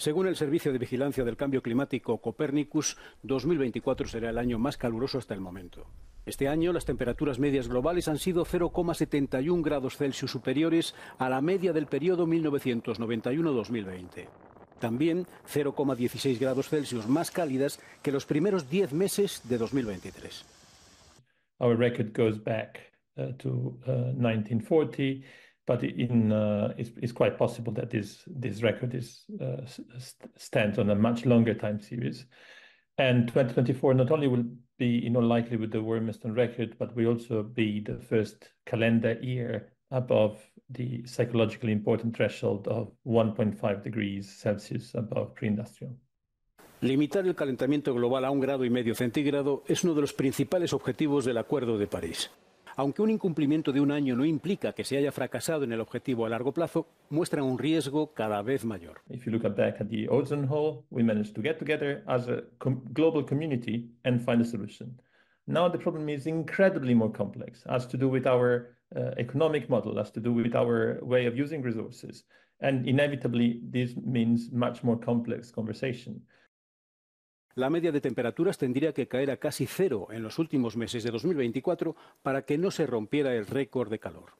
Según el Servicio de Vigilancia del Cambio Climático Copernicus, 2024 será el año más caluroso hasta el momento. Este año las temperaturas medias globales han sido 0,71 grados Celsius superiores a la media del periodo 1991-2020. También 0,16 grados Celsius más cálidas que los primeros 10 meses de 2023. Our record goes back 1940. Uh, but in uh, it's, it's, quite possible that this this record is uh, st stands on a much longer time series. And 2024 not only will be you likely with the on record, but will also be the first calendar year above the psychologically important threshold of 1.5 degrees Celsius above pre-industrial. Limitar el calentamiento global a un grado y medio centígrado es uno de los principales objetivos del Acuerdo de París. Aunque un incumplimiento de un año no implica que se haya fracasado en el objetivo a largo plazo, muestran un riesgo cada vez mayor. If you look back at the ozone hole, we managed to get together as a com global community and find a solution. Now the problem is incredibly more complex, has to do with our uh, economic model, has to do with our way of using resources. And inevitably, this means much more complex conversation. La media de temperaturas tendría que caer a casi cero en los últimos meses de 2024 para que no se rompiera el récord de calor.